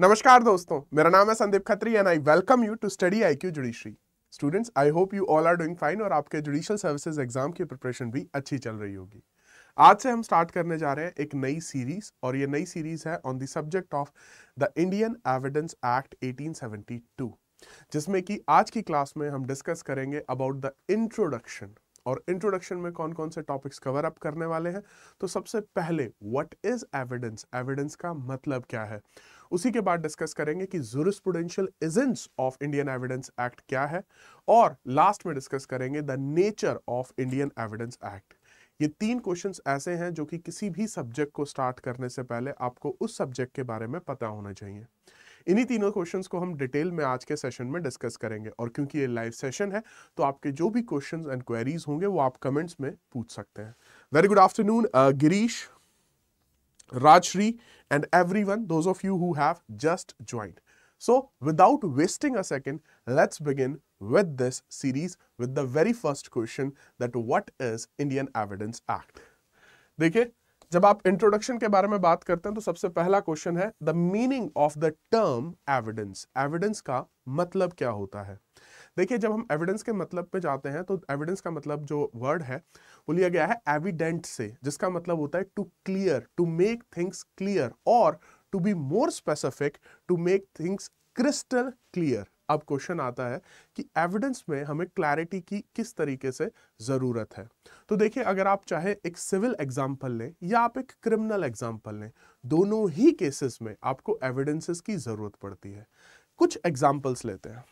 नमस्कार दोस्तों मेरा नाम है Sandeep Khatri and I welcome you to study I Q judiciary students I hope you all are doing fine और आपके जुडिशियल सर्विसेज एग्जाम की प्रिपरेशन भी अच्छी चल रही होगी आज से हम स्टार्ट करने जा रहे हैं एक नई सीरीज और ये नई सीरीज है on the subject of the Indian evidence act 1872 जिसमें कि आज की क्लास में हम डिस्कस करेंगे अबाउट द इंट्रोडक्शन और इंट्रोडक्शन में कौन कौन से टॉपिक्स कवर अप करने वाले हैं तो सबसे पहले व्हाट इज एविडेंस एविडेंस का मतलब क्या है उसी के बाद डिस्कस करेंगे कि जुरिस्पुडेंशियल एजेंस ऑफ इंडियन एविडेंस एक्ट क्या है और लास्ट में डिस्कस करेंगे the nature of Indian evidence act ये तीन क्वेश्चंस ऐसे हैं जो कि किसी भी सब्जेक्ट को स्टार्ट करने से पहले आपको उस सब्जेक्ट के बारे में पता होना चाहिए इन्हीं तीनों क्वेश्चंस को हम डिटेल में आज के सेशन में डिस्कस करेंगे और क्योंकि ये लाइव सेशन है तो आपके जो भी क्वेश्चंस एंड क्वेरीज होंगे वो आप कमेंट्स में पूछ सकते हैं very good afternoon Girish Rajshree and everyone, those of you who have just joined. So without wasting a second, let's begin with this series with the very first question that what is Indian Evidence Act? देखिए जब आप introduction के बारे में बात करते हैं तो सबसे पहला क्वेश्चन है the meaning of the term evidence evidence का मतलब क्या होता है देखिए जब हम एविडेंस के मतलब पे जाते हैं तो एविडेंस का मतलब जो वर्ड है वो लिया गया है एविडेंट से जिसका मतलब होता है to clear to make things clear और to be more specific to make things crystal clear अब क्वेश्चन आता है कि एविडेंस में हमें क्लैरिटी की किस तरीके से ज़रूरत है तो देखिए अगर आप चाहे एक सिविल एग्जाम्पल लें या आप एक क्रिमिनल एग्जाम्पल लें दोनों ही केसेस में आपको एविडेंसेस की ज़रूरत पड़ती है कुछ एग्जाम्पल्स लेते हैं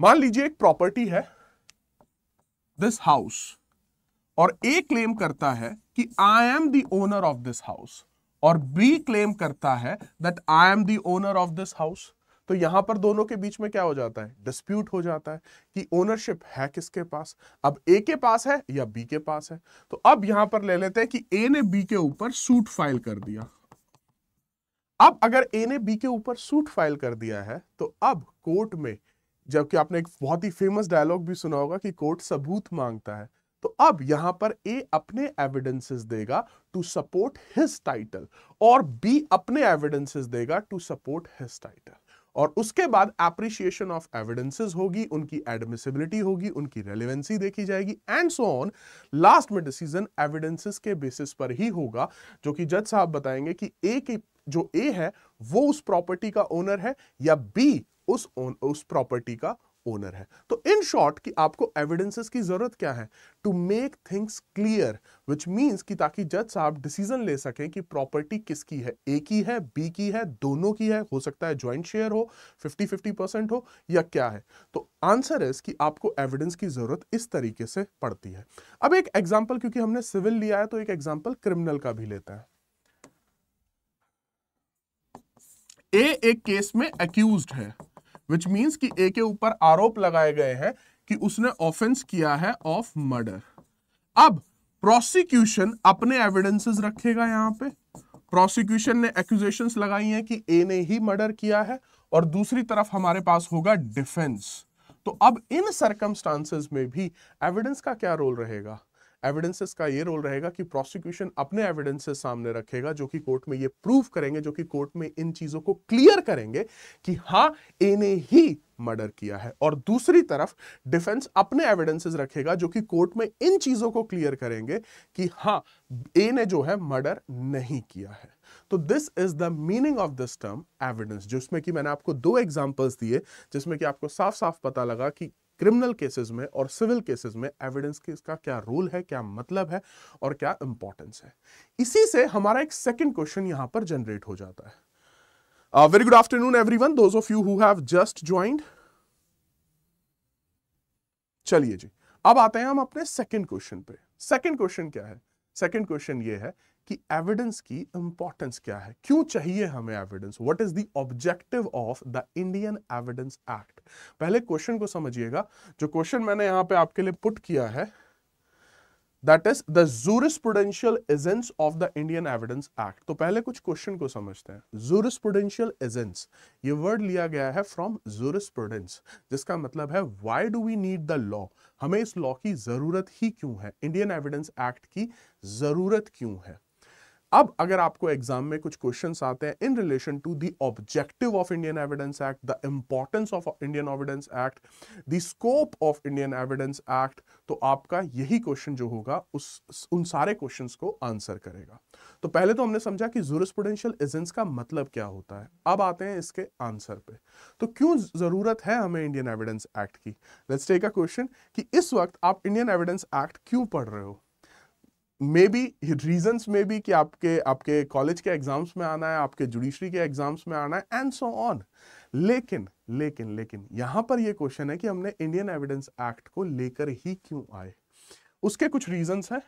मान लीजिए एक प्रॉपर्टी है दिस हाउस और ए क्लेम करता है कि I am the owner of this house और बी क्लेम करता है that I am the owner of this house तो यहां पर दोनों के बीच में क्या हो जाता है डिस्प्यूट हो जाता है कि ओनरशिप है किसके पास अब ए के पास है या बी के पास है तो अब यहां पर ले लेते हैं कि ए ने बी के ऊपर सूट फाइल कर दिया अब अगर ए ने बी के ऊपर सूट फाइल कर दिया है तो अब कोर्ट में जबकि आपने एक बहुत ही फेमस डायलॉग भी सुना होगा कि कोर्ट सबूत मांगता है तो अब यहां पर ए अपने एविडेंसेस देगा टू सपोर्ट हिज टाइटल और बी अपने एविडेंसेस देगा टू सपोर्ट हिज टाइटल और उसके बाद एप्रिशिएशन ऑफ एविडेंसेस होगी उनकी एडमिसिबिलिटी होगी उनकी रेलिवेंसी देखी जाएगी एंड सो ऑन लास्ट में डिसीजन एविडेंसेस के बेसिस पर ही होगा जो कि जज साहब बताएंगे कि ए की जो ए है वो उस प्रॉपर्टी का ओनर है या बी उस ओन उस प्रॉपर्टी का ओनर है तो इन शॉर्ट कि आपको एविडेंसेस की जरूरत क्या है to make things clear which means कि ताकि जज साहब डिसीजन ले सकें कि प्रॉपर्टी किसकी है ए की है बी की है दोनों की है हो सकता है ज्वाइंट शेयर हो 50 50 परसेंट हो या क्या है तो आंसर इज कि आपको एविडेंस की जरूरत इस तरीके से पड़ती है अब एक एग्जाम्पल क्योंकि हमने सिविल लिया है तो एक एग्जाम्पल क्रिमिनल का भी लेते हैं ए एक केस में अक्यूज है विच मीन्स कि ए के ऊपर आरोप लगाए गए हैं कि उसने ऑफेंस किया है ऑफ मर्डर अब प्रोसिक्यूशन अपने एविडेंसेस रखेगा यहां पे प्रोसिक्यूशन ने एक्यूजेशन लगाई हैं कि ए ने ही मर्डर किया है और दूसरी तरफ हमारे पास होगा डिफेंस तो अब इन सर्कमस्टांसेस में भी एविडेंस का क्या रोल रहेगा एविडेंसेस का ये रोल रहेगा कि प्रोसिक्यूशन अपने एविडेंसेस सामने रखेगा जो कि कोर्ट में ये प्रूव करेंगे जो कि कोर्ट में इन चीज़ों को क्लियर करेंगे कि हाँ इन्हें ही मर्डर किया है और दूसरी तरफ डिफेंस अपने एविडेंसेस रखेगा जो कि कोर्ट में इन चीज़ों को क्लियर करेंगे कि हाँ ए ने जो है मर्डर नहीं किया है तो this is the meaning of this term evidence जिसमें कि मैंने आपको दो एग्जांपल्स दिए जिसमें कि आपको साफ साफ पता लगा कि क्रिमिनल केसेस में और सिविल केसेस में एविडेंस के इसका क्या रोल है क्या मतलब है और क्या इंपॉर्टेंस है इसी से हमारा एक सेकेंड क्वेश्चन यहां पर जनरेट हो जाता है very good afternoon every of you have just joined चलिए जी अब आते हैं हम अपने सेकेंड क्वेश्चन पे सेकेंड क्वेश्चन क्या है सेकेंड क्वेश्चन ये है कि एविडेंस की इंपॉर्टेंस क्या है क्यों चाहिए हमें evidence what is the objective of the Indian evidence act पहले क्वेश्चन को समझिएगा जो क्वेश्चन मैंने यहां पे आपके लिए पुट किया है दैट इज द जूरिस्पुडेंशियल एजेंस of the Indian evidence act तो पहले कुछ क्वेश्चन को समझते हैं जूरिस्पुडेंशियल एजेंस ये वर्ड लिया गया है फ्रॉम जूरिस्पुडेंस जिसका मतलब है why do we need the law हमें इस लॉ की ज़रूरत ही क्यों है इंडियन एविडेंस एक्ट की ज़रूरत क्यों है अब अगर आपको एग्जाम में कुछ क्वेश्चन आते हैं in relation to the objective of Indian evidence act the importance of Indian evidence act the scope of Indian evidence act तो आपका यही क्वेश्चन जो होगा उस उन सारे क्वेश्चंस को आंसर करेगा तो पहले तो हमने समझा कि जूरिस्प्रूडेंशियल एजेंस का मतलब क्या होता है अब आते हैं इसके आंसर पे तो क्यों जरूरत है हमें इंडियन एविडेंस एक्ट की लेट्स टेक अ क्वेश्चन कि इस वक्त आप इंडियन एविडेंस एक्ट क्यों पढ़ रहे हो maybe reasons maybe कि आपके आपके कॉलेज के एग्जाम्स में आना है आपके जुडिशरी के एग्जाम्स में आना है एंड सो ऑन लेकिन लेकिन लेकिन यहाँ पर ये क्वेश्चन है कि हमने इंडियन एविडेंस एक्ट को लेकर ही क्यों आए उसके कुछ रीजंस हैं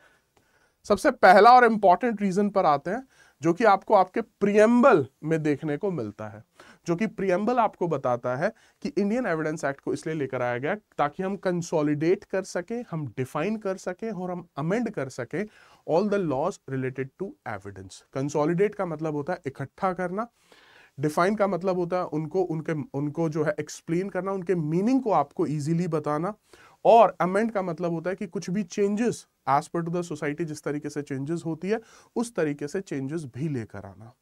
सबसे पहला और इंपॉर्टेंट रीजन पर आते हैं जो कि आपको आपके प्रियम्बल में देखने को मिलता है जो कि प्रियम्बल आपको बताता है कि इंडियन एविडेंस एक्ट को इसलिए लेकर आया गया ताकि हम कंसोलिडेट कर सकें हम डिफाइन कर सकें और हम अमेंड कर सकें all the laws related to evidence consolidate का मतलब होता है इकट्ठा करना डिफाइन का मतलब होता है उनको उनके उनको जो है एक्सप्लेन करना उनके मीनिंग को आपको इजीली बताना और अमेंड का मतलब होता है कि कुछ भी changes as per to the society जिस तरीके से चेंजेस होती है उस तरीके से चेंजेस भी लेकर आना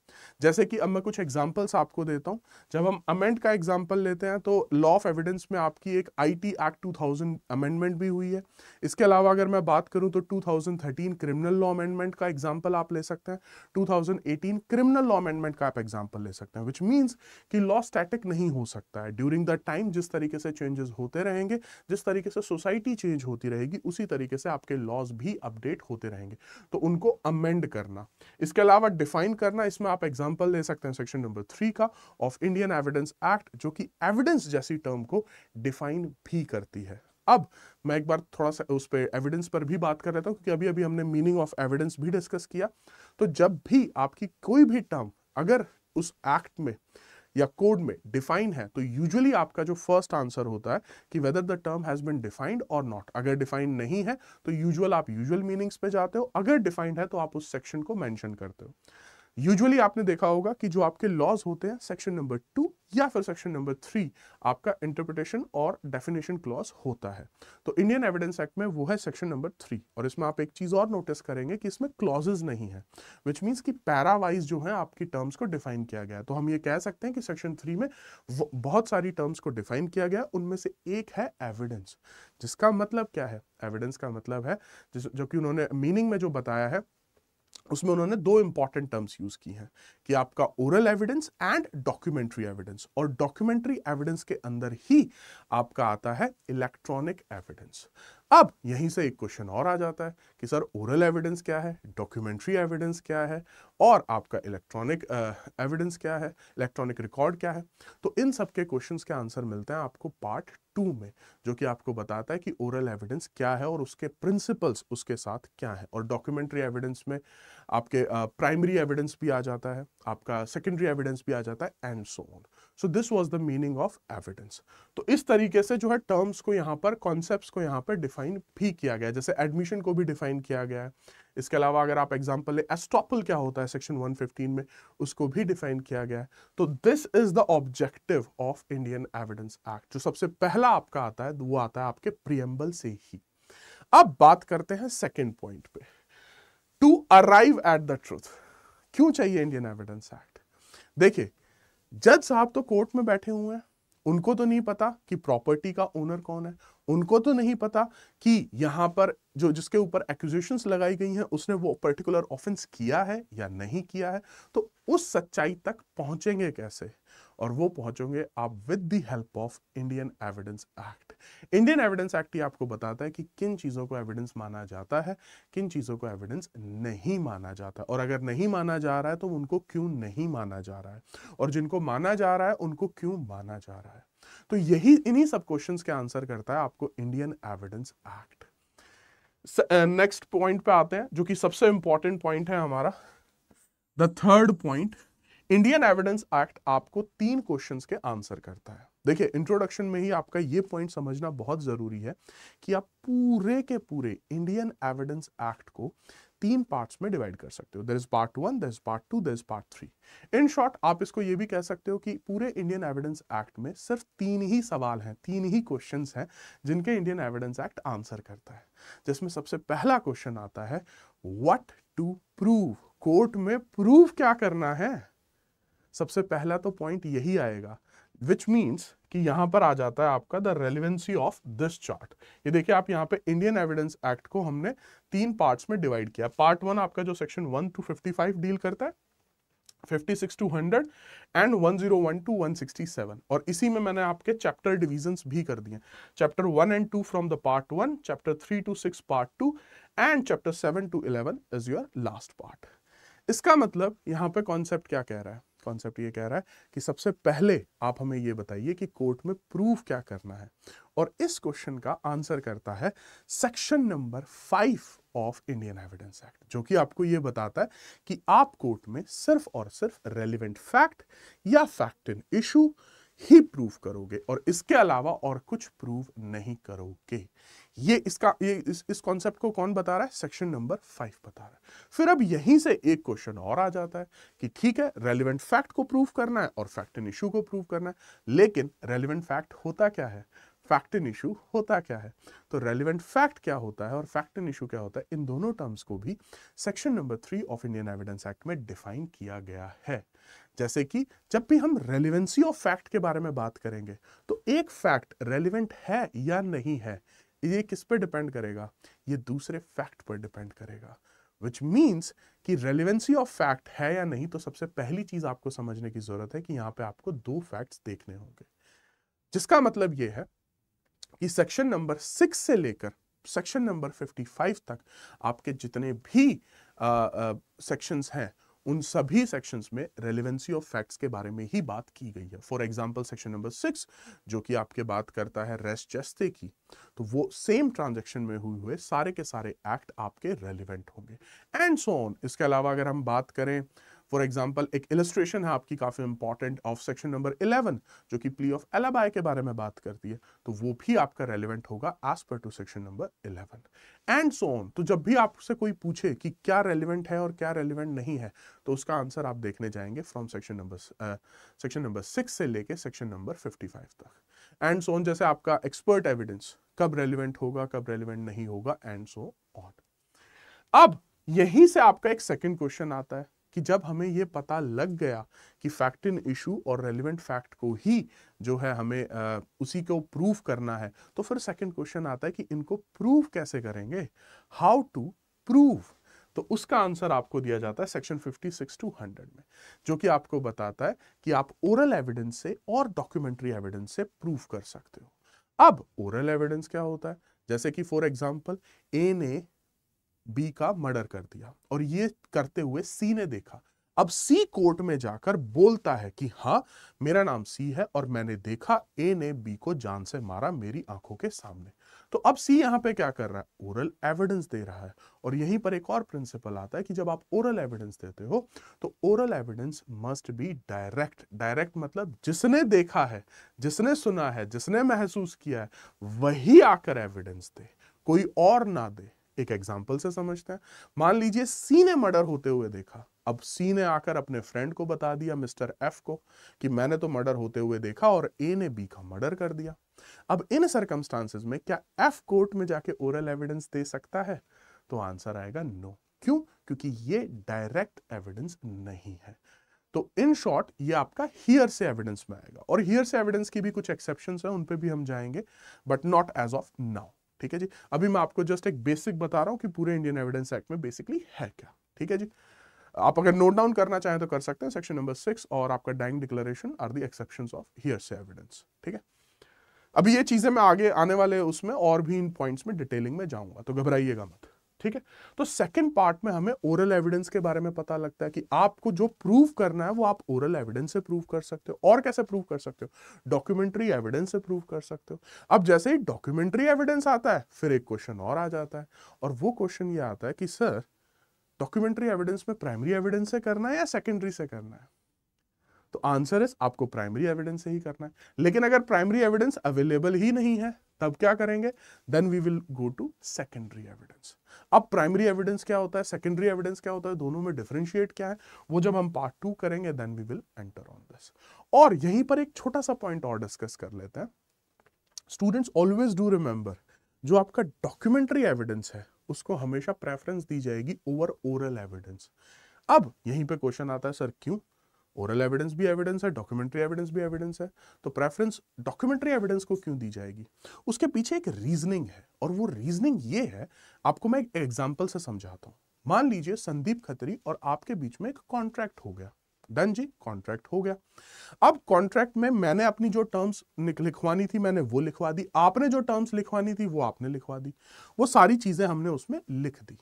जैसे कि अब मैं कुछ एग्जाम्पल्स आपको देता हूँ जब हम अमेंड का एग्जाम्पल लेते हैं तो लॉ ऑफ एविडेंस में आपकी एक आईटी एक्ट 2000 अमेंडमेंट भी हुई है इसके अलावा अगर मैं बात करूँ तो 2013 क्रिमिनल लॉ अमेंडमेंट का एग्जाम्पल आप ले सकते हैं 2018 क्रिमिनल लॉ अमेंडमेंट का आप एग्जाम्पल ले सकते हैं विच मीन्स कि लॉ स्टैटिक नहीं हो सकता है ड्यूरिंग द टाइम जिस तरीके से चेंजेस होते रहेंगे जिस तरीके से सोसाइटी चेंज होती रहेगी उसी तरीके से आपके लॉज भी अपडेट होते रहेंगे तो उनको अमेंड करना इसके अलावा डिफाइन करना इसमें आप एग्जाम्पल ले सकते हैं सेक्शन नंबर थ्री का ऑफ इंडियन एविडेंस एक्ट जो कि एविडेंस जैसी टर्म को डिफाइन भी करती है अब मैं एक बार थोड़ा सा उस पर एविडेंस पर भी बात कर रहा था क्योंकि अभी अभी हमने मीनिंग ऑफ एविडेंस भी डिस्कस किया तो जब भी आपकी कोई भी टर्म अगर उस एक्ट में या कोड में डिफाइन है तो यूजुअली आपका जो फर्स्ट आंसर होता है कि whether the term has been defined और नॉट अगर डिफाइंड नहीं है तो यूजुअल आप यूजुअल मीनिंग्स पे जाते हो अगर डिफाइंड है तो आप उस सेक्शन को मैंशन करते हो यूजुअली आपने देखा होगा कि जो आपके लॉज होते हैं सेक्शन नंबर टू या फिर सेक्शन नंबर थ्री आपका इंटरप्रिटेशन और डेफिनेशन क्लॉज होता है तो इंडियन एविडेंस एक्ट में वो है सेक्शन नंबर थ्री और इसमें आप एक चीज़ और नोटिस करेंगे कि इसमें क्लॉजेज नहीं है विच मीन्स कि पैरावाइज जो है आपकी टर्म्स को डिफाइन किया गया तो हम ये कह सकते हैं कि सेक्शन थ्री में बहुत सारी टर्म्स को डिफाइन किया गया उनमें से एक है एविडेंस जिसका मतलब क्या है एविडेंस का मतलब है जो कि उन्होंने मीनिंग में जो बताया है उसमें उन्होंने दो इंपॉर्टेंट टर्म्स यूज की हैं कि आपका oral evidence and documentary evidence और डॉक्यूमेंट्री एविडेंस के अंदर ही आपका आता है इलेक्ट्रॉनिक एविडेंस अब यहीं से एक क्वेश्चन और आ जाता है कि सर ओरल एविडेंस क्या है डॉक्यूमेंट्री एविडेंस क्या है और आपका इलेक्ट्रॉनिक एविडेंस क्या है इलेक्ट्रॉनिक रिकॉर्ड क्या है तो इन सब के क्वेश्चंस के आंसर मिलते हैं आपको पार्ट टू में जो कि आपको बताता है कि ओरल एविडेंस क्या है और उसके प्रिंसिपल्स उसके साथ क्या है और डॉक्यूमेंट्री एविडेंस में आपके प्राइमरी uh, एविडेंस भी आ जाता है आपका सेकेंडरी एविडेंस भी आ जाता है and so on so this was the meaning of evidence तो इस तरीके से जो है टर्म्स को यहाँ पर कॉन्सेप्ट को यहाँ पर डिफाइन भी किया गया जैसे एडमिशन को भी डिफाइन किया गया है इसके अलावा अगर आप एग्जाम्पल लें एस्टॉपल क्या होता है सेक्शन 115 में उसको भी डिफाइन किया गया है तो this is the objective of Indian evidence act जो सबसे पहला आपका आता है वो आता है आपके प्रियम्बल से ही अब बात करते हैं सेकेंड पॉइंट पे to arrive at the truth क्यों चाहिए इंडियन एविडेंस एक्ट देखिए जज साहब तो कोर्ट में बैठे हुए हैं उनको तो नहीं पता कि प्रॉपर्टी का ओनर कौन है उनको तो नहीं पता कि यहां पर जो जिसके ऊपर एक्यूजेशंस लगाई गई हैं उसने वो पर्टिकुलर ऑफेंस किया है या नहीं किया है तो उस सच्चाई तक पहुंचेंगे कैसे और वो पहुंचोगे आप with the help of Indian evidence act Indian evidence act ही आपको बताता है कि किन चीज़ों को एविडेंस माना जाता है किन चीज़ों को एविडेंस नहीं माना जाता और अगर नहीं माना जा रहा है तो उनको क्यों नहीं माना जा रहा है और जिनको माना जा रहा है उनको क्यों माना जा रहा है तो यही इन्हीं सब क्वेश्चन के आंसर करता है आपको Indian evidence act next point पे आते हैं जो कि सबसे इंपॉर्टेंट पॉइंट है हमारा the third point Indian evidence act आपको तीन क्वेश्चंस के आंसर करता है देखिए इंट्रोडक्शन में ही आपका ये पॉइंट समझना बहुत ज़रूरी है कि आप पूरे के पूरे इंडियन एविडेंस एक्ट को तीन पार्ट्स में डिवाइड कर सकते हो there is part one there is part two there is part three in short आप इसको ये भी कह सकते हो कि पूरे इंडियन एविडेंस एक्ट में सिर्फ तीन ही सवाल हैं तीन ही क्वेश्चन हैं जिनके इंडियन एविडेंस एक्ट आंसर करता है जिसमें सबसे पहला क्वेश्चन आता है वट टू प्रूव कोर्ट में प्रूव क्या करना है सबसे पहला तो पॉइंट यही आएगा विच मीन्स कि यहाँ पर आ जाता है आपका the relevancy of this chart ये देखिए आप यहाँ पे इंडियन एविडेंस एक्ट को हमने तीन पार्ट्स में डिवाइड किया पार्ट वन आपका जो section one to fifty five डील करता है 56 टू 100 101 167 और इसी में मैंने आपके चैप्टर डिविजन्स भी कर दिए chapter one and two from the part one chapter three to six part two and chapter seven to eleven is your last part इसका मतलब यहाँ पे कॉन्सेप्ट क्या कह रहा है कॉन्सेप्ट ये कह रहा है कि सबसे पहले आप हमें ये बताइए कि कोर्ट में प्रूफ क्या करना है और इस क्वेश्चन का आंसर करता है section number five of Indian evidence act जो कि आपको ये बताता है कि आप कोर्ट में सिर्फ और सिर्फ रेलिवेंट फैक्ट या फैक्ट इन इशू ही प्रूफ करोगे और इसके अलावा और कुछ प्रूव नहीं करोगे ये इसका ये इस इस कॉन्सेप्ट को कौन बता रहा है सेक्शन नंबर फाइव बता रहा है फिर अब यहीं से एक क्वेश्चन और आ जाता है कि ठीक है रेलिवेंट फैक्ट को प्रूव करना है और फैक्ट एंड इशू को प्रूव करना है लेकिन रेलिवेंट फैक्ट होता क्या है फैक्ट एंड इशू होता क्या है तो रेलिवेंट फैक्ट क्या होता है और फैक्ट एंड इशू क्या होता है इन दोनों टर्म्स को भी section number three of Indian evidence act में डिफाइन किया गया है जैसे कि जब भी हम रेलिवेंसी ऑफ फैक्ट के बारे में बात करेंगे तो एक फैक्ट रेलिवेंट है या नहीं है ये किस पर डिपेंड करेगा ये दूसरे फैक्ट पर डिपेंड करेगा विच मीन्स कि रेलिवेंसी ऑफ फैक्ट है या नहीं तो सबसे पहली चीज़ आपको समझने की ज़रूरत है कि यहाँ पे आपको दो फैक्ट्स देखने होंगे जिसका मतलब ये है कि सेक्शन नंबर सिक्स से लेकर सेक्शन नंबर फिफ्टी फाइव तक आपके जितने भी सेक्शंस हैं उन सभी सेक्शंस में रेलिवेंसी ऑफ फैक्ट्स के बारे में ही बात की गई है for example section number six जो कि आपके बात करता है रेस्ट जस्ते की तो वो सेम ट्रांजेक्शन में हुए हुए सारे के सारे एक्ट आपके रेलिवेंट होंगे एंड सो ऑन इसके अलावा अगर हम बात करें फॉर एग्जाम्पल एक इलस्ट्रेशन है आपकी काफ़ी important of section number eleven जो कि प्ली ऑफ एलाबाई के बारे में बात करती है तो वो भी आपका रेलिवेंट होगा as per to section number eleven and so on तो जब भी आपसे कोई पूछे कि क्या रेलिवेंट है और क्या रेलिवेंट नहीं है तो उसका आंसर आप देखने जाएंगे from section number section number six से लेके सेक्शन नंबर फिफ्टी फाइव तक एंड सो ऑन जैसे आपका एक्सपर्ट एविडेंस कब रेलिवेंट होगा कब रेलिवेंट नहीं होगा एंड सो ऑन अब यहीं से आपका एक सेकंड क्वेश्चन आता है कि जब हमें ये पता लग गया कि फैक्ट इन इशू और रेलिवेंट फैक्ट को ही जो है हमें आ, उसी को प्रूफ करना है तो फिर सेकंड क्वेश्चन आता है कि इनको प्रूव कैसे करेंगे हाउ टू प्रूव तो उसका आंसर आपको दिया जाता है सेक्शन 56 टू 100 में जो कि आपको बताता है कि आप ओरल एविडेंस से और डॉक्यूमेंट्री एविडेंस से प्रूव कर सकते हो अब ओरल एविडेंस क्या होता है जैसे कि फॉर एग्जाम्पल ए ने बी का मर्डर कर दिया और ये करते हुए सी ने देखा अब सी कोर्ट में जाकर बोलता है कि हाँ मेरा नाम सी है और मैंने देखा ए ने बी को जान से मारा मेरी आंखों के सामने तो अब सी यहाँ पे क्या कर रहा है ओरल एविडेंस दे रहा है और यहीं पर एक और प्रिंसिपल आता है कि जब आप ओरल एविडेंस देते हो तो oral evidence must be direct direct मतलब जिसने देखा है जिसने सुना है जिसने महसूस किया है वही आकर एविडेंस दे कोई और ना दे एक एग्जाम्पल से समझते हैं मान लीजिए सी ने मर्डर होते हुए देखा अब सी ने आकर अपने फ्रेंड को बता दिया मिस्टर एफ को कि मैंने तो मर्डर होते हुए देखा और ए ने बी का मर्डर कर दिया अब इन सर्कमस्टांसिस में क्या एफ कोर्ट में जाके ओरल एविडेंस दे सकता है तो आंसर आएगा नो क्यों क्योंकि ये डायरेक्ट एविडेंस नहीं है तो इन शॉर्ट ये आपका हियर से एविडेंस में आएगा और हियर से एविडेंस की भी कुछ एक्सेप्शन है उन पर भी हम जाएंगे but not as of now ठीक है जी अभी मैं आपको जस्ट एक बेसिक बता रहा हूँ कि पूरे इंडियन एविडेंस एक्ट में बेसिकली है क्या ठीक है जी आप अगर नोट डाउन करना चाहें तो कर सकते हैं सेक्शन नंबर सिक्स और आपका dying declaration are the exception of hearsay evidence ठीक है अभी ये चीज़ें मैं आगे आने वाले उसमें और भी इन पॉइंट्स में डिटेलिंग में जाऊंगा तो घबराइएगा मत ठीक है तो सेकंड पार्ट में हमें ओरल एविडेंस के बारे में पता लगता है कि आपको जो प्रूव करना है वो आप ओरल एविडेंस से प्रूफ कर सकते हो और कैसे प्रूव कर सकते हो डॉक्यूमेंट्री एविडेंस से प्रूफ कर सकते हो अब जैसे ही डॉक्यूमेंट्री एविडेंस आता है फिर एक क्वेश्चन और आ जाता है और वो क्वेश्चन ये आता है कि सर डॉक्यूमेंट्री एविडेंस में प्राइमरी एविडेंस से करना है या सेकेंडरी से करना है तो आंसर है आपको प्राइमरी एविडेंस से ही करना है लेकिन अगर प्राइमरी एविडेंस अवेलेबल ही नहीं है तब क्या करेंगे then we will go to secondary evidence अब प्राइमरी एविडेंस क्या होता है सेकेंडरी एविडेंस क्या होता है दोनों में डिफ्रेंशिएट क्या है वो जब हम पार्ट टू करेंगे then we will enter on this और यहीं पर एक छोटा सा पॉइंट और डिस्कस कर लेते हैं स्टूडेंट्स ऑलवेज डू रिमेंबर जो आपका डॉक्यूमेंट्री एविडेंस है उसको हमेशा प्रेफरेंस दी जाएगी ओवर ओरल एविडेंस अब यहीं पे क्वेश्चन आता है सर क्यों ओरल एविडेंस भी एविडेंस है डॉक्यूमेंट्री एविडेंस भी एविडेंस है तो प्रेफरेंस डॉक्यूमेंट्री एविडेंस को क्यों दी जाएगी उसके पीछे एक रीजनिंग है और वो रीजनिंग ये है आपको मैं एक एग्जाम्पल से समझाता हूँ मान लीजिए संदीप खत्री और आपके बीच में एक कॉन्ट्रैक्ट हो गया डन जी कॉन्ट्रैक्ट हो गया अब कॉन्ट्रैक्ट में मैंने अपनी जो टर्म्स लिखवानी थी मैंने वो लिखवा दी आपने जो टर्म्स लिखवानी थी वो आपने लिखवा दी वो सारी चीज़ें हमने उसमें लिख दी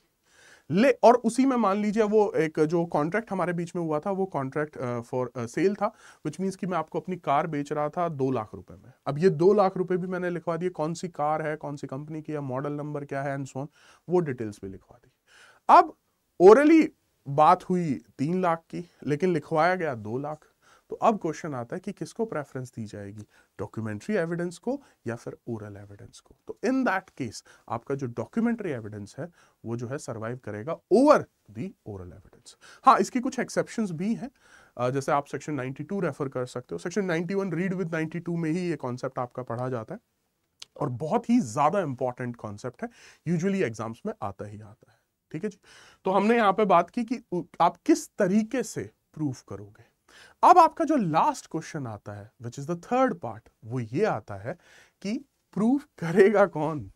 ले और उसी में मान लीजिए वो एक जो कॉन्ट्रैक्ट हमारे बीच में हुआ था वो कॉन्ट्रैक्ट फॉर सेल था विच मीन्स कि मैं आपको अपनी कार बेच रहा था दो लाख रुपए में अब ये दो लाख रुपए भी मैंने लिखवा दिए कौन सी कार है कौन सी कंपनी की है मॉडल नंबर क्या है एंड सोन वो डिटेल्स भी लिखवा दी अब ओरली बात हुई तीन लाख की लेकिन लिखवाया गया दो लाख तो अब क्वेश्चन आता है कि किसको प्रेफरेंस दी जाएगी डॉक्यूमेंट्री एविडेंस को या फिर ओरल एविडेंस को तो इन दैट केस आपका जो डॉक्यूमेंट्री एविडेंस है वो जो है सर्वाइव करेगा ओवर दी ओरल एविडेंस हाँ इसकी कुछ एक्सेप्शन भी हैं जैसे आप सेक्शन 92 रेफर कर सकते हो सेक्शन 91 रीड विद 92 में ही ये कॉन्सेप्ट आपका पढ़ा जाता है और बहुत ही ज़्यादा इंपॉर्टेंट कॉन्सेप्ट है यूजुअली एग्जाम्स में आता ही आता है ठीक है जी तो हमने यहाँ पे बात की कि आप किस तरीके से प्रूफ करोगे अब आपका जो लास्ट क्वेश्चन आता है which is the third part वो ये आता है कि प्रूफ करेगा कौन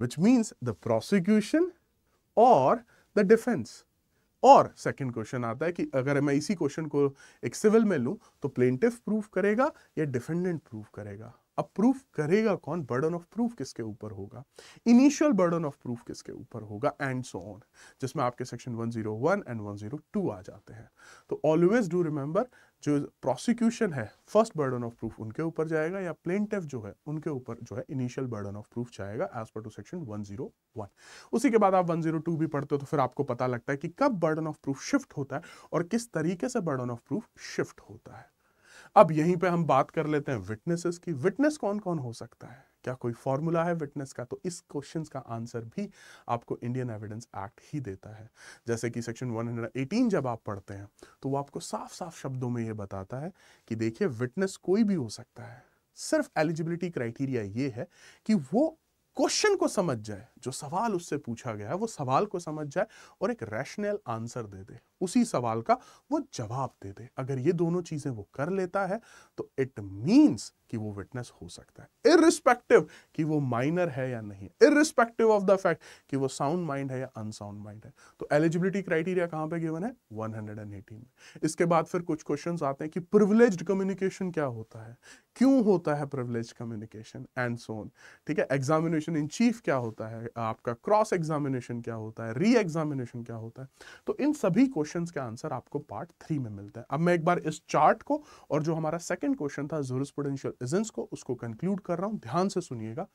विच मीन्स द प्रोसिक्यूशन और द डिफेंस और सेकंड क्वेश्चन आता है कि अगर मैं इसी क्वेश्चन को एक सिविल में लूं तो प्लेंटिफ प्रूफ करेगा या डिफेंडेंट प्रूफ करेगा अब प्रूफ करेगा कौन बर्डन ऑफ प्रूफ किसके ऊपर होगा इनिशियल बर्डन ऑफ प्रूफ किसके ऊपर होगा एंड सो ऑन जिसमें आपके सेक्शन 101 एंड 102 आ जाते हैं तो ऑलवेज डू रिमेंबर जो प्रोसिक्यूशन है फर्स्ट बर्डन ऑफ प्रूफ उनके ऊपर जाएगा या प्लेनटेफ जो है उनके ऊपर जो है इनिशियल बर्डन ऑफ प्रूफ जाएगा एज पर टू सेक्शन 101 उसी के बाद आप 102 भी पढ़ते हो तो फिर आपको पता लगता है कि कब बर्डन ऑफ प्रूफ शिफ्ट होता है और किस तरीके से बर्डन ऑफ प्रूफ शिफ्ट होता है अब यहीं पे हम बात कर लेते हैं विटनेसेस की विटनेस कौन कौन हो सकता है क्या कोई फॉर्मूला है विटनेस का तो इस क्वेश्चन का आंसर भी आपको इंडियन एविडेंस एक्ट ही देता है जैसे कि सेक्शन 118 जब आप पढ़ते हैं तो वो आपको साफ साफ शब्दों में ये बताता है कि देखिए विटनेस कोई भी हो सकता है सिर्फ एलिजिबिलिटी क्राइटेरिया ये है कि वो क्वेश्चन को समझ जाए जो सवाल उससे पूछा गया है वो सवाल को समझ जाए और एक रैशनल आंसर दे दे उसी सवाल का वो जवाब दे दे अगर ये दोनों चीजें वो कर लेता है तो इट मींस कि वो विटनेस हो सकता है इरिस्पेक्टिव कि वो माइनर है या नहीं इरिस्पेक्टिव ऑफ द फैक्ट कि वो साउंड माइंड है या अनसाउंड माइंड है तो एलिजिबिलिटी क्राइटेरिया कहां पे गिवन है 118 में इसके बाद फिर कुछ क्वेश्चंस आते हैं कि प्रिविलेज कम्युनिकेशन क्या होता है क्यों होता है प्रिविलेज कम्युनिकेशन एंड सोन ठीक है एग्जामिनेशन इन चीफ क्या होता है आपका क्रॉस एग्जामिनेशन क्या होता है री एग्जामिनेशन क्या होता है तो इन सभी क्वेश्चन क्वेश्चन का आंसर आपको पार्ट थ्री में मिलता है अब मैं एक बार इस चार्ट को और जो हमारा सेकेंड क्वेश्चन था जोरस्पोडेंशियल एजेंस को उसको कंक्लूड कर रहा हूँ ध्यान से सुनिएगा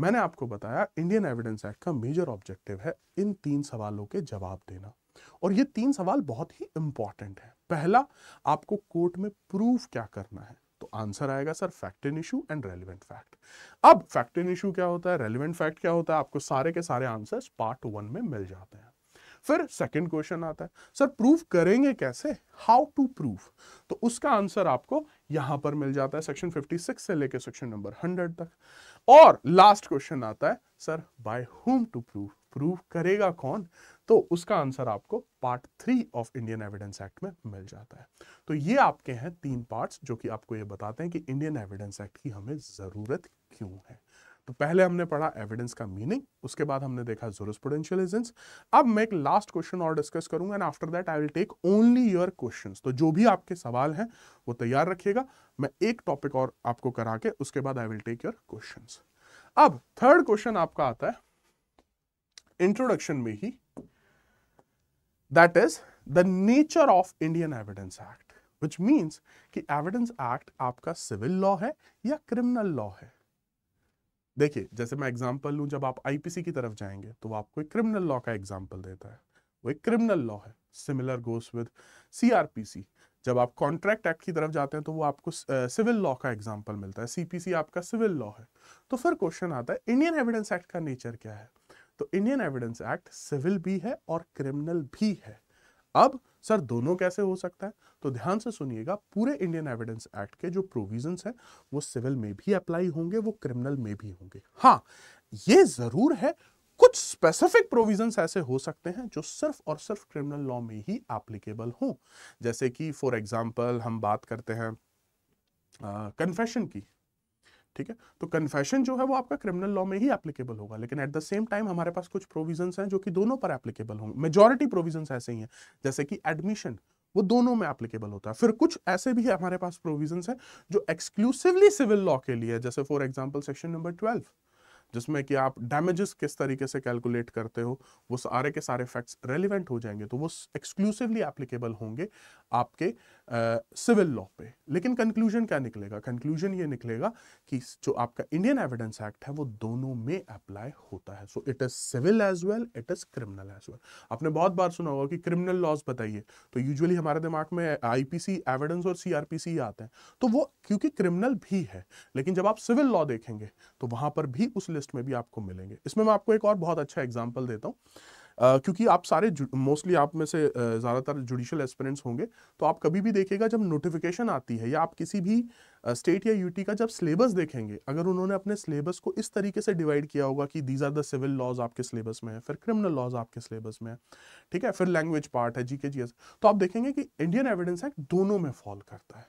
मैंने आपको बताया इंडियन एविडेंस एक्ट का मेजर ऑब्जेक्टिव है इन तीन सवालों के जवाब देना और ये तीन सवाल बहुत ही इंपॉर्टेंट है पहला आपको कोर्ट में प्रूफ क्या करना है तो आंसर आएगा sir fact in issue and relevant fact अब फैक्ट इन इशू क्या होता है रेलिवेंट फैक्ट क्या होता है आपको सारे के सारे आंसर्स पार्ट वन में मिल जाते हैं फिर सेकंड क्वेश्चन आता है सर प्रूफ करेंगे कैसे हाउ टू प्रूफ तो उसका आंसर आपको यहां पर मिल जाता है सेक्शन 56 से लेकर सेक्शन नंबर 100 तक और लास्ट क्वेश्चन आता है sir by whom to proof proof करेगा कौन तो उसका आंसर आपको part three of Indian evidence act में मिल जाता है तो ये आपके हैं तीन पार्ट्स जो कि आपको ये बताते हैं कि इंडियन एविडेंस एक्ट की हमें ज़रूरत क्यों है तो पहले हमने पढ़ा एविडेंस का मीनिंग उसके बाद हमने देखा जोरस्पोडेंशियलिजेंस अब मैं एक लास्ट क्वेश्चन और डिस्कस करूंगा and after that I will take only your questions तो जो भी आपके सवाल हैं वो तैयार रखिएगा मैं एक टॉपिक और आपको करा के उसके बाद I will take your question अब थर्ड क्वेश्चन आपका आता है इंट्रोडक्शन में ही that is the nature of Indian evidence act which means कि एविडेंस एक्ट आपका सिविल लॉ है या क्रिमिनल लॉ है देखिए जैसे मैं एग्जाम्पल लूँ जब आप आईपीसी की तरफ जाएंगे तो वो आपको एक क्रिमिनल लॉ का एग्जाम्पल देता है वो एक क्रिमिनल लॉ है सिमिलर गोस विद सीआरपीसी जब आप कॉन्ट्रैक्ट एक्ट की तरफ जाते हैं तो वो आपको सिविल लॉ का एग्जाम्पल मिलता है सीपीसी आपका सिविल लॉ है तो फिर क्वेश्चन आता है इंडियन एविडेंस एक्ट का नेचर क्या है तो इंडियन एविडेंस एक्ट सिविल भी है और क्रिमिनल भी है अब सर दोनों कैसे हो सकता है तो ध्यान से सुनिएगा पूरे इंडियन एविडेंस एक्ट के जो प्रोविजंस हैं वो सिविल में भी अप्लाई होंगे वो क्रिमिनल में भी होंगे हाँ ये जरूर है कुछ स्पेसिफिक प्रोविजंस ऐसे हो सकते हैं जो सिर्फ और सिर्फ क्रिमिनल लॉ में ही एप्लीकेबल हो जैसे कि फॉर एग्जाम्पल हम बात करते हैं कन्फेशन uh, की ठीक है तो कन्फेशन जो है वो आपका क्रिमिनल लॉ में ही एप्लीकेबल होगा लेकिन एट द सेम टाइम हमारे पास कुछ प्रोविजन हैं जो कि दोनों पर एप्लीकेबल होंगे मेजोरिटी प्रोविजन ऐसे ही हैं जैसे कि एडमिशन वो दोनों में एप्लीकेबल होता है फिर कुछ ऐसे भी हमारे पास प्रोविजन हैं जो एक्सक्लूसिवली सिविल लॉ के लिए जैसे for example section number twelve जिसमें कि आप डैमेजेस किस तरीके से कैलकुलेट करते हो वो सारे के सारे फैक्ट्स रेलिवेंट हो जाएंगे तो वो एक्सक्लूसिवली एप्लीकेबल होंगे आपके सिविल लॉ पे लेकिन कंक्लूजन क्या निकलेगा कंक्लूजन ये निकलेगा कि जो आपका इंडियन एविडेंस एक्ट है वो दोनों में अप्लाई होता है so it is civil as well it is criminal as well आपने बहुत बार सुना होगा कि क्रिमिनल लॉज बताइए तो यूजुअली हमारे दिमाग में आईपीसी एविडेंस और सीआरपीसी आते हैं तो वो क्योंकि क्रिमिनल भी है लेकिन जब आप सिविल लॉ देखेंगे तो वहां पर भी उस लिस्ट में भी आपको मिलेंगे इसमें मैं आपको एक और बहुत अच्छा एग्जाम्पल देता हूँ Uh, क्योंकि आप सारे मोस्टली आप में से uh, ज़्यादातर जुडिशल एक्सपीरियंस होंगे तो आप कभी भी देखेगा जब नोटिफिकेशन आती है या आप किसी भी स्टेट uh, या यूटी का जब सिलेबस देखेंगे अगर उन्होंने अपने सिलेबस को इस तरीके से डिवाइड किया होगा कि these are the civil laws आपके सिलेबस में है फिर क्रिमिनल लॉज आपके सिलेबस में है ठीक है फिर लैंग्वेज पार्ट है जी के तो आप देखेंगे कि इंडियन एविडेंस एक्ट दोनों में फॉल करता है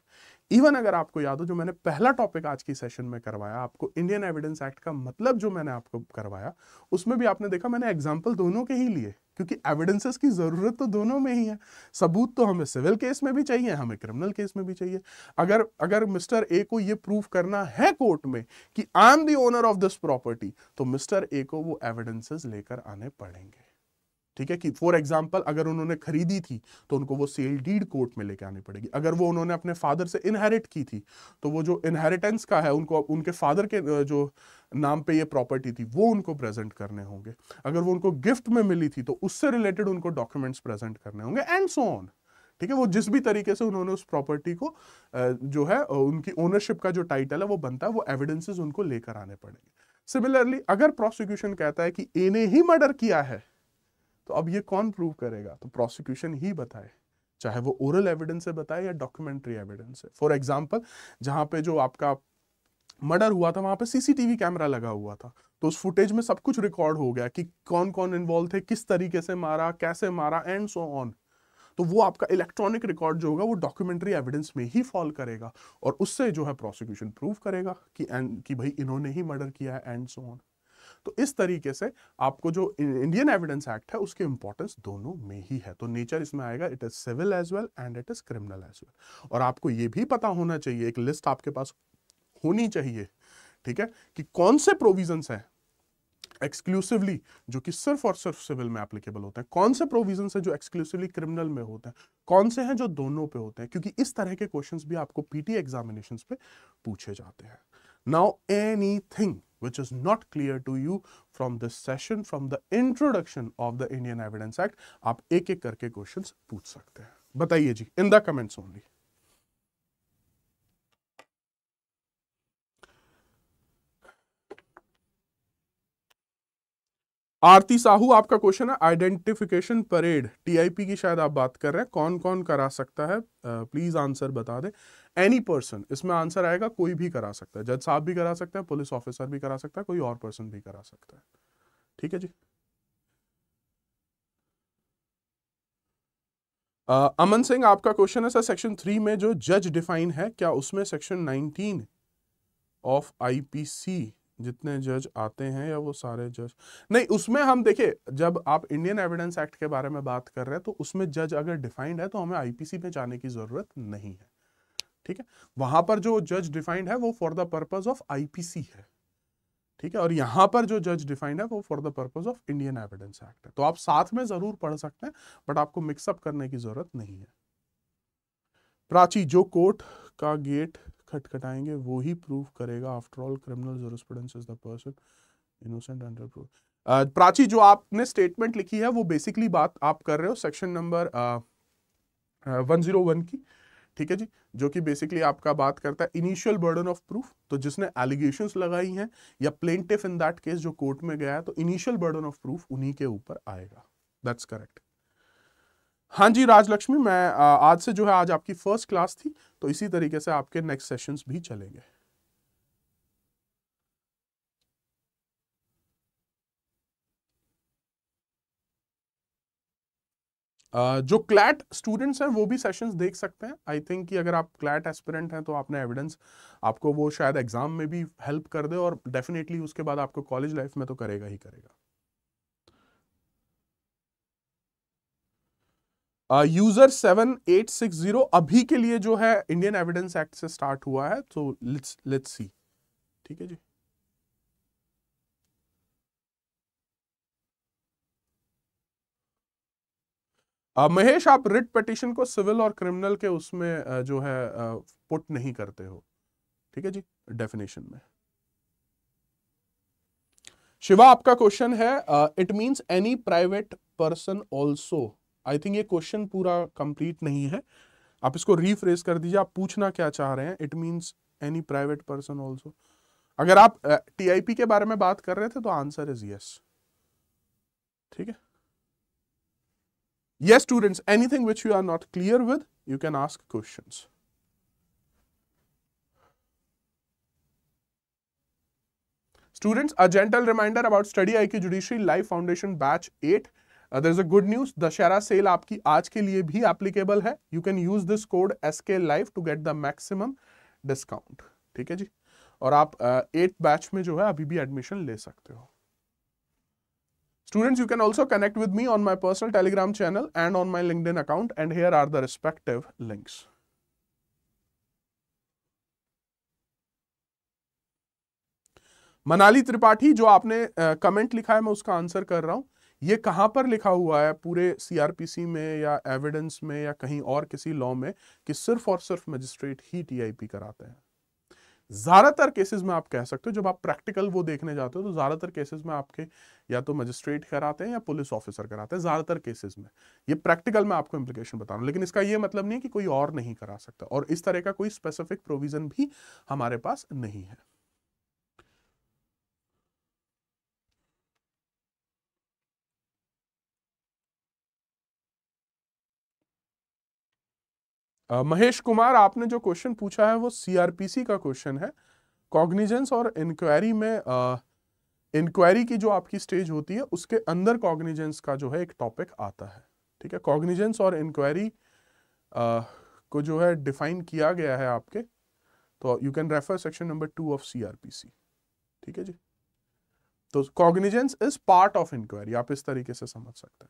इवन अगर आपको याद हो जो मैंने पहला टॉपिक आज की सेशन में करवाया आपको इंडियन एविडेंस एक्ट का मतलब जो मैंने आपको करवाया उसमें भी आपने देखा मैंने एग्जाम्पल दोनों के ही लिए क्योंकि एविडेंसेस की ज़रूरत तो दोनों में ही है सबूत तो हमें सिविल केस में भी चाहिए हमें क्रिमिनल केस में भी चाहिए अगर अगर मिस्टर ए को ये प्रूव करना है कोर्ट में कि I am the owner of this property तो मिस्टर ए को वो एविडेंसेस लेकर आने पड़ेंगे ठीक है कि फॉर एग्जाम्पल अगर उन्होंने खरीदी थी तो उनको वो सेल डीड कोर्ट में लेके आनी पड़ेगी अगर वो उन्होंने अपने फादर से इनहेरिट की थी तो वो जो इनहेरिटेंस का है उनको उनके फादर के जो नाम पे ये प्रॉपर्टी थी वो उनको प्रेजेंट करने होंगे अगर वो उनको गिफ्ट में मिली थी तो उससे रिलेटेड उनको डॉक्यूमेंट्स प्रेजेंट करने होंगे एंड सो ऑन ठीक है वो जिस भी तरीके से उन्होंने उस प्रॉपर्टी को जो है उनकी ओनरशिप का जो टाइटल है वो बनता है वो एविडेंसेस उनको लेकर आने पड़ेंगे सिमिलरली अगर प्रोसिक्यूशन कहता है कि ए ने ही मर्डर किया है तो अब ये कौन प्रूव करेगा तो प्रोसिक्यूशन ही बताए चाहे वो ओरल एविडेंस से बताए या डॉक्यूमेंट्री एविडेंस से फॉर एग्जाम्पल जहाँ पे जो आपका मर्डर हुआ था वहाँ पे सीसीटीवी कैमरा लगा हुआ था तो उस फुटेज में सब कुछ रिकॉर्ड हो गया कि कौन कौन इन्वॉल्व थे किस तरीके से मारा कैसे मारा एंड सो ऑन तो वो आपका इलेक्ट्रॉनिक रिकॉर्ड जो होगा वो डॉक्यूमेंट्री एविडेंस में ही फॉल करेगा और उससे जो है प्रोसिक्यूशन प्रूव करेगा कि एंड कि भाई इन्होंने ही मर्डर किया है एंड सो ऑन तो इस तरीके से आपको जो इंडियन एविडेंस एक्ट है उसकी इंपॉर्टेंस दोनों में ही है तो नेचर इसमें आएगा it is civil as well and it is criminal as well और आपको ये भी पता होना चाहिए एक लिस्ट आपके पास होनी चाहिए ठीक है कि कौन से प्रोविजन है एक्सक्लूसिवली जो कि सिर्फ और सिर्फ सिविल में एप्लीकेबल होते हैं कौन से प्रोविजन है जो एक्सक्लूसिवली क्रिमिनल में होते हैं कौन से हैं जो दोनों पे होते हैं क्योंकि इस तरह के क्वेश्चंस भी आपको पीटी एग्जामिनेशंस पे पूछे जाते हैं Now, anything which is not clear to you from this session, from the introduction of the Indian Evidence Act, you can ask questions पूछ सकते हैं बताइए जी इन आरती साहू आपका क्वेश्चन है आइडेंटिफिकेशन परेड टीआईपी की शायद आप बात कर रहे हैं कौन कौन करा सकता है प्लीज आंसर बता दें एनी पर्सन इसमें आंसर आएगा कोई भी करा सकता है जज साहब भी करा सकता है पुलिस ऑफिसर भी करा सकता है कोई और पर्सन भी करा सकता है ठीक है जी आ, अमन सिंह आपका क्वेश्चन है सर सेक्शन थ्री में जो जज डिफाइन है क्या उसमें सेक्शन नाइनटीन ऑफ आईपीसी जितने जज आते हैं या वो सारे जज नहीं उसमें हम देखें जब आप इंडियन एविडेंस एक्ट के बारे में बात कर रहे हैं तो उसमें जज अगर डिफाइंड है तो हमें आईपीसी में जाने की ज़रूरत नहीं है ठीक है वहां पर जो जज डिफाइंड है वो for the purpose of IPC है ठीक है और यहाँ पर जो जज डिफाइंड है वो for the purpose of Indian evidence act है तो आप साथ में ज़रूर पढ़ सकते हैं बट आपको मिक्सअप करने की ज़रूरत नहीं है प्राची जो कोर्ट का गेट खटखटाएंगे वो ही प्रूफ करेगा after all criminal jurisprudence is the person innocent under proof Prachi जो आपने स्टेटमेंट लिखी है वो बेसिकली बात आप कर रहे हो section number one zero one की ठीक है जी जो कि बेसिकली आपका बात करता है इनिशियल बर्डन ऑफ प्रूफ तो जिसने एलिगेशन लगाई हैं या प्लेंटिफ इन दैट केस जो कोर्ट में गया है तो इनिशियल बर्डन ऑफ प्रूफ उन्हीं के ऊपर आएगा दैट्स करेक्ट हाँ जी राजलक्ष्मी मैं आज से जो है आज आपकी फर्स्ट क्लास थी तो इसी तरीके से आपके नेक्स्ट सेशंस भी चलेंगे जो क्लैट स्टूडेंट्स हैं वो भी सेशंस देख सकते हैं आई थिंक कि अगर आप क्लैट एस्पिरेंट हैं तो आपने एविडेंस आपको वो शायद एग्ज़ाम में भी हेल्प कर दे और डेफिनेटली उसके बाद आपको कॉलेज लाइफ में तो करेगा ही करेगा user seven eight six zero अभी के लिए जो है इंडियन एविडेंस एक्ट से स्टार्ट हुआ है तो लेट्स लेट्स सी ठीक है जी आ, uh, महेश आप रिट पटिशन को सिविल और क्रिमिनल के उसमें uh, जो है पुट uh, नहीं करते हो ठीक है जी डेफिनेशन में शिवा आपका क्वेश्चन है it means any private person also I think ये क्वेश्चन पूरा कंप्लीट नहीं है आप इसको रीफ्रेस कर दीजिए आप पूछना क्या चाह रहे हैं it means any private person also अगर आप टीआईपी uh, के बारे में बात कर रहे थे तो आंसर इज यस ठीक है yes students anything which you are not clear with you can ask question students a gentle reminder about Study I की judiciary life foundation batch at there is a good news Dussehra sale आपकी आज के लिए भी applicable है you can use this code S K life to get the maximum discount ठीक है जी और आप एट uh, बैच में जो है अभी भी एडमिशन ले सकते हो you can also connect with me on my personal Telegram channel and on my LinkedIn account and here are the respective links Manali Tripathi जो आपने कमेंट uh, लिखा है मैं उसका आंसर कर रहा हूं ये कहां पर लिखा हुआ है पूरे सीआरपीसी में या एविडेंस में या कहीं और किसी लॉ में कि सिर्फ और सिर्फ मजिस्ट्रेट ही टीआईपी कराते हैं ज़्यादातर केसेस में आप कह सकते हो जब आप प्रैक्टिकल वो देखने जाते हो तो ज़्यादातर केसेस में आपके या तो मजिस्ट्रेट कराते हैं या पुलिस ऑफिसर कराते हैं ज़्यादातर केसेस में ये प्रैक्टिकल में आपको इम्प्लीकेशन बता रहा हूँ लेकिन इसका ये मतलब नहीं कि कोई और नहीं करा सकता और इस तरह का कोई स्पेसिफिक प्रोविज़न भी हमारे पास नहीं है महेश कुमार आपने जो क्वेश्चन पूछा है वो सीआरपीसी का क्वेश्चन है कॉग्निजेंस और इंक्वायरी में इंक्वायरी की जो आपकी स्टेज होती है उसके अंदर कॉग्निजेंस का जो है एक टॉपिक आता है ठीक है कॉग्निजेंस और इंक्वायरी को जो है डिफाइन किया गया है आपके तो you can refer section number two of CrPC ठीक है जी तो cognizance is part of inquiry आप इस तरीके से समझ सकते हैं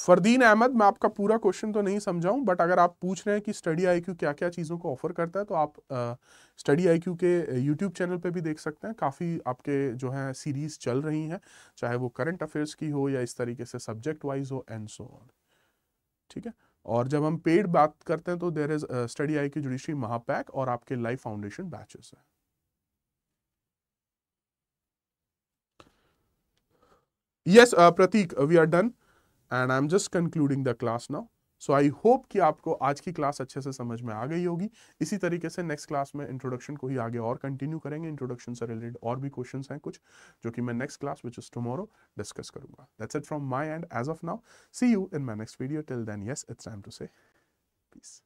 फरदीन अहमद मैं आपका पूरा क्वेश्चन तो नहीं समझाऊं बट अगर आप पूछ रहे हैं कि स्टडी आईक्यू क्या क्या चीज़ों को ऑफर करता है तो आप स्टडी आईक्यू के यूट्यूब चैनल पे भी देख सकते हैं काफ़ी आपके जो है सीरीज़ चल रही हैं चाहे वो करंट अफेयर्स की हो या इस तरीके से सब्जेक्ट वाइज हो एंड सो ऑन ठीक है और जब हम पेड बात करते हैं तो there is Study I Q judiciary महापैक और आपके लाइफ फाउंडेशन बैचेस है yes Pratik we are done and I am just concluding the class now so I hope कि आपको आज की क्लास अच्छे से समझ में आ गई होगी इसी तरीके से नेक्स्ट क्लास में इंट्रोडक्शन को ही आगे और कंटिन्यू करेंगे इंट्रोडक्शन से रिलेटेड और भी क्वेश्चंस हैं कुछ जो कि मैं next class which is tomorrow discuss करूंगा that's it from my end as of now see you in my next video till then yes it's time to say piece